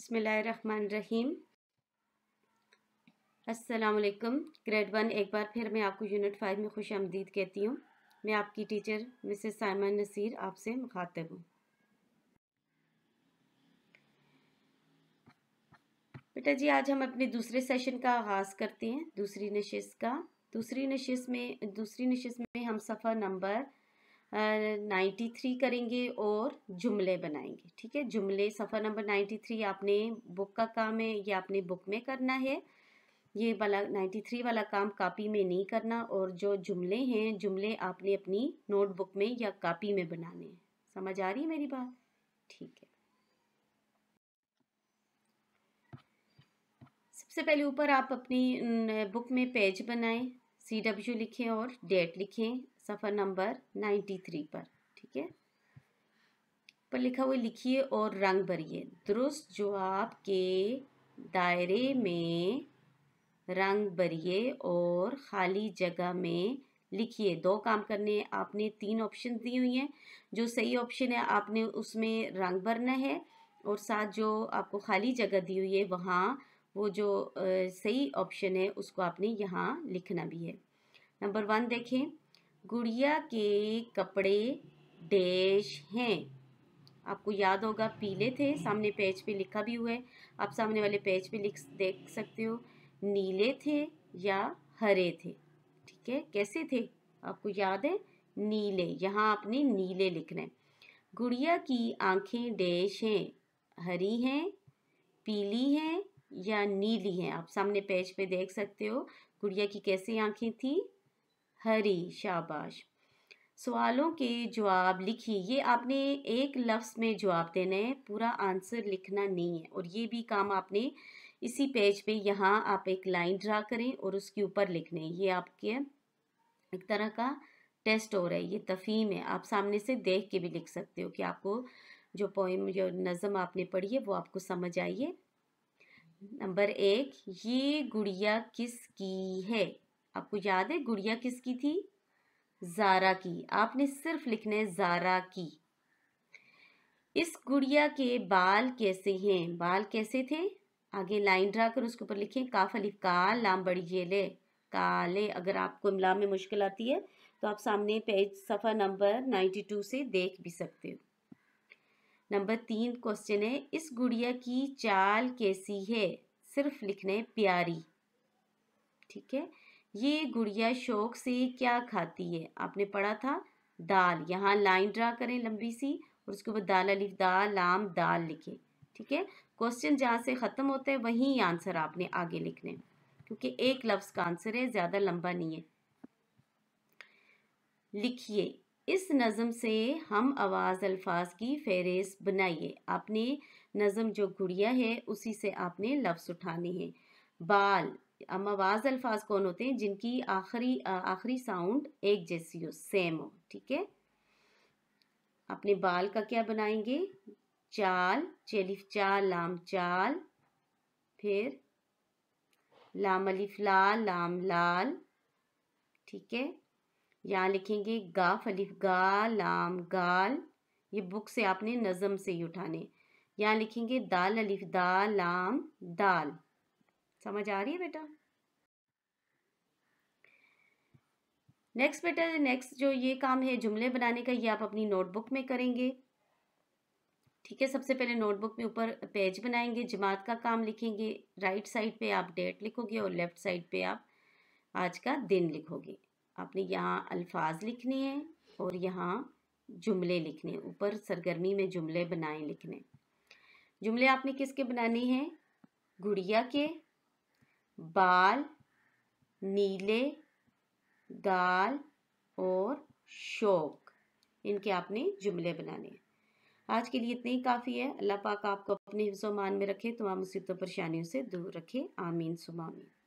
बसमीम अस्सलाम grade one एक बार फिर मैं आपको यूनिट फाइव में खुश आमदीद कहती हूँ मैं आपकी टीचर मिसेस साइमन नसीर आपसे मुखातब हूँ बेटा जी आज हम अपने दूसरे सेशन का आगाज़ करते हैं दूसरी नशस्त का दूसरी नशस्त में दूसरी नशस्त में हम सफ़र नंबर नाइन्टी थ्री करेंगे और जुमले बनाएंगे ठीक है जुमले सफ़र नंबर नाइन्टी थ्री आपने बुक का काम है ये आपने बुक में करना है ये वाला नाइन्टी थ्री वाला काम कापी में नहीं करना और जो जुमले हैं जुमले आपने अपनी नोटबुक में या कापी में बनाने हैं समझ आ रही है मेरी बात ठीक है सबसे पहले ऊपर आप अपनी बुक में पेज बनाएं सी डब्ल्यू लिखें और डेट लिखें सफ़र नंबर नाइन्टी थ्री पर ठीक है पर लिखा हुआ लिखिए और रंग भरिए दुरुस्त जवाब के दायरे में रंग भरिए और खाली जगह में लिखिए दो काम करने आपने तीन ऑप्शन दी हुई हैं जो सही ऑप्शन है आपने उसमें रंग भरना है और साथ जो आपको खाली जगह दी हुई है वहाँ वो जो सही ऑप्शन है उसको आपने यहाँ लिखना भी है नंबर वन देखें गुड़िया के कपड़े डैश हैं आपको याद होगा पीले थे सामने पेज पे लिखा भी हुआ है आप सामने वाले पेज पे लिख देख सकते हो नीले थे या हरे थे ठीक है कैसे थे आपको याद है नीले यहाँ आपने नीले लिखना है गुड़िया की आंखें डैश हैं हरी हैं पीली हैं या नीली हैं आप सामने पेज पे देख सकते हो गुड़िया की कैसी आंखें थी हरी शाबाश सवालों के जवाब लिखिए ये आपने एक लफ्स में जवाब देना है पूरा आंसर लिखना नहीं है और ये भी काम आपने इसी पेज पे यहाँ आप एक लाइन ड्रा करें और उसके ऊपर लिख लें ये आपके एक तरह का टेस्ट हो रहा है ये तफीम है आप सामने से देख के भी लिख सकते हो कि आपको जो पोइम जो नज़म आपने पढ़ी है वो आपको समझ आई है नंबर एक ये गुड़िया किसकी है आपको याद है गुड़िया किसकी थी जारा की आपने सिर्फ लिखना है जारा की इस गुड़िया के बाल कैसे हैं बाल कैसे थे आगे लाइन ड्रा कर उसके ऊपर लिखें काफ अलिफ काल लाम बड़ी जेले काले अगर आपको इमला में मुश्किल आती है तो आप सामने पेज सफ़ा नंबर नाइन्टी टू से देख भी सकते हो नंबर तीन क्वेश्चन है इस गुड़िया की चाल कैसी है सिर्फ लिखने प्यारी ठीक है ये गुड़िया शौक से क्या खाती है आपने पढ़ा था दाल यहाँ लाइन ड्रा करें लंबी सी और उसके ऊपर दाल अलिफ दाल लाम दाल लिखें ठीक है क्वेश्चन जहाँ से ख़त्म होता है वहीं आंसर आपने आगे लिखने क्योंकि एक लफ्ज़ का आंसर है ज़्यादा लंबा नहीं है लिखिए इस नज़म से हम आवाज़ अल्फाज की फहरिस्त बनाइए आपने नज़म जो गुड़िया है उसी से आपने लफ्ज़ उठाने हैं बाल मवाज अल्फाज कौन होते हैं जिनकी आखिरी आखिरी साउंड एक जैसी हो सेम हो ठीक है अपने बाल का क्या बनाएंगे चाल चेलिफ चाल लाम चाल फिर लाम अलिफ लाल लाम लाल ठीक है यहाँ लिखेंगे गाफ अलिफ गा लाम गाल ये बुक से आपने नज़म से ही उठाने यहाँ लिखेंगे दाल अलिफ दाल लाम दाल समझ आ रही है बेटा नेक्स्ट बेटा नेक्स्ट जो ये काम है जुमले बनाने का ये आप अपनी नोटबुक में करेंगे ठीक है सबसे पहले नोटबुक में ऊपर पेज बनाएंगे जमात का काम लिखेंगे राइट साइड पे आप डेट लिखोगे और लेफ्ट साइड पे आप आज का दिन लिखोगे आपने यहाँ अल्फाज लिखने हैं और यहाँ जुमले लिखने ऊपर सरगर्मी में जुमले बनाए लिखने जुमले आपने किसके बनाने हैं गुड़िया के बाल नीले गाल और शौक इनके आपने जुमले बनाने हैं आज के लिए इतने ही काफ़ी है अल्लाह पाक आपको अपने हिस्सों मान में रखे तमाम मुसीबतों परेशानियों से दूर रखे आमीन सुमामीन